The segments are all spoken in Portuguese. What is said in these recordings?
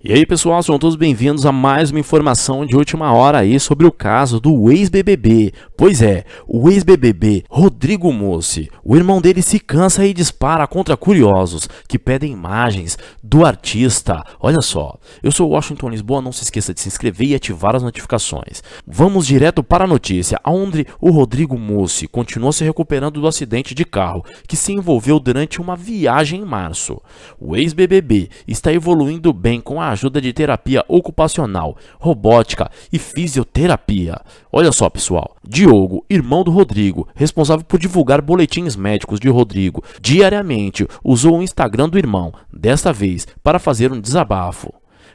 E aí pessoal, sejam todos bem-vindos a mais uma informação de última hora aí sobre o caso do ex-BBB. Pois é, o ex-BBB Rodrigo Mossi, o irmão dele se cansa e dispara contra curiosos que pedem imagens do artista. Olha só, eu sou Washington Lisboa, não se esqueça de se inscrever e ativar as notificações. Vamos direto para a notícia, onde o Rodrigo Mossi continua se recuperando do acidente de carro que se envolveu durante uma viagem em março. O ex-BBB está evoluindo bem com a ajuda de terapia ocupacional, robótica e fisioterapia. Olha só, pessoal. Diogo, irmão do Rodrigo, responsável por divulgar boletins médicos de Rodrigo, diariamente usou o Instagram do irmão, desta vez para fazer um desabafo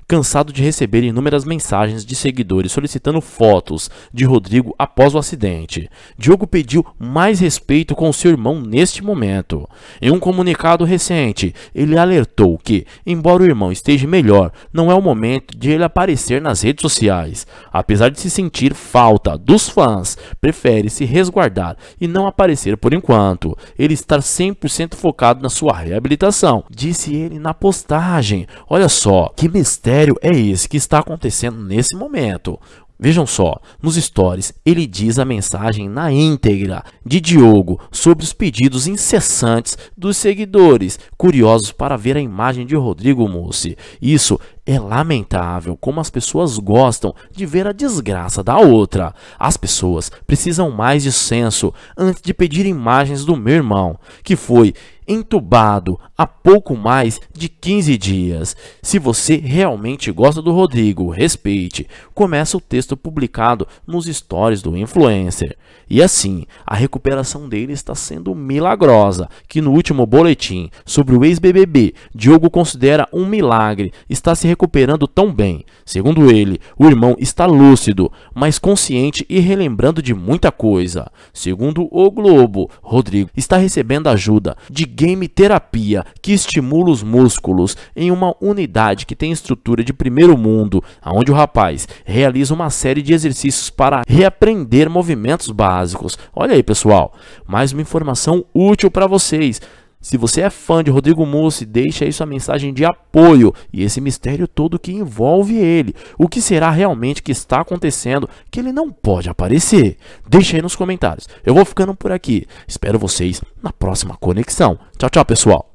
cansado de receber inúmeras mensagens de seguidores solicitando fotos de Rodrigo após o acidente. Diogo pediu mais respeito com seu irmão neste momento. Em um comunicado recente, ele alertou que, embora o irmão esteja melhor, não é o momento de ele aparecer nas redes sociais. Apesar de se sentir falta dos fãs, prefere se resguardar e não aparecer por enquanto. Ele está 100% focado na sua reabilitação, disse ele na postagem. Olha só, que mistério é esse que está acontecendo nesse momento? Vejam só, nos stories ele diz a mensagem na íntegra de Diogo sobre os pedidos incessantes dos seguidores, curiosos para ver a imagem de Rodrigo Mussi. Isso é lamentável como as pessoas gostam de ver a desgraça da outra. As pessoas precisam mais de senso antes de pedir imagens do meu irmão, que foi entubado há pouco mais de 15 dias. Se você realmente gosta do Rodrigo, respeite. Começa o texto publicado nos stories do influencer. E assim, a recuperação dele está sendo milagrosa, que no último boletim sobre o ex-BBB, Diogo considera um milagre, está se recuperando tão bem. Segundo ele, o irmão está lúcido, mas consciente e relembrando de muita coisa. Segundo o Globo, Rodrigo está recebendo ajuda de game terapia que estimula os músculos em uma unidade que tem estrutura de primeiro mundo, onde o rapaz realiza uma série de exercícios para reaprender movimentos básicos. Olha aí, pessoal, mais uma informação útil para vocês. Se você é fã de Rodrigo Mussi, deixe aí sua mensagem de apoio e esse mistério todo que envolve ele. O que será realmente que está acontecendo que ele não pode aparecer? Deixe aí nos comentários. Eu vou ficando por aqui. Espero vocês na próxima conexão. Tchau, tchau, pessoal.